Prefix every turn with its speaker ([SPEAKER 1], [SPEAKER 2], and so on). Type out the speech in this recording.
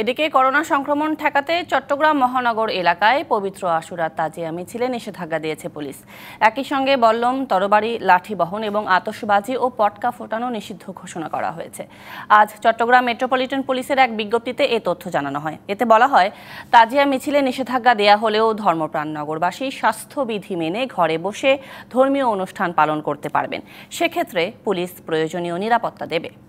[SPEAKER 1] এদিকে করোনা সংক্রমণ ঠেকাতে চট্টগ্রাম মহানগর এলাকায় পবিত্র আশুরা তাজিয়া মিছিলে নিষেধাজ্ঞা দিয়েছে পুলিশ একই সঙ্গে বল্লম তরবারি লাঠি বহন এবং আতসবাজি ও পটকা ফোটানো নিষিদ্ধ ঘোষণা করা হয়েছে আজ চট্টগ্রাম মেট্রোপলিটন পুলিশের এক বিজ্ঞপ্তিতে এ তথ্য জানানো হয় এতে বলা হয় তাজিয়া মিছিলে নিষেধাজ্ঞা দেয়া হলেও ধর্মপ্রাণ নগরবাসী স্বাস্থ্যবিধি মেনে ঘরে বসে ধর্মীয় অনুষ্ঠান পালন করতে পারবেন সেক্ষেত্রে পুলিশ প্রয়োজনীয় নিরাপত্তা দেবে